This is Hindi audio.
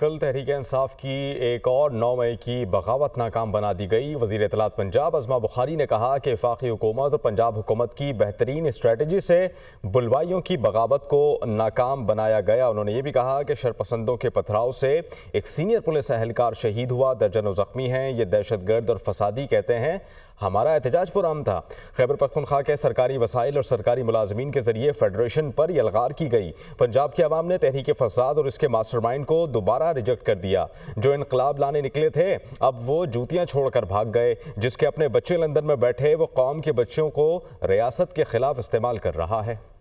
कल तहरीक इंसाफ की एक और नौ मई की बगावत नाकाम बना दी गई वजीर अतलात पंजाब अजमा बुखारी ने कहा कि वफाकी हुकूमत पंजाब हुकूमत की बेहतरीन स्ट्रेटजी से बुलवाइयों की बगावत को नाकाम बनाया गया उन्होंने ये भी कहा कि शरपसंदों के पथराव से एक सीनियर पुलिस अहलकार शहीद हुआ दर्जनों ज़ख्मी हैं ये दहशत गर्द और फसादी कहते हैं हमारा एहतजाज पुरान था खैबर पख्तनख्वा के सरकारी वसाइल और सरकारी मुलाजमीन के जरिए फेडरेशन पर यलगार की गई पंजाब की आवाम ने तहरीक फसाद और इसके मास्टर माइंड को दोबारा रिजेक्ट कर दिया जो इनकलाब लाने निकले थे अब वो जूतियाँ छोड़कर भाग गए जिसके अपने बच्चे लंदन में बैठे वो कौम के बच्चों को रियासत के खिलाफ इस्तेमाल कर रहा है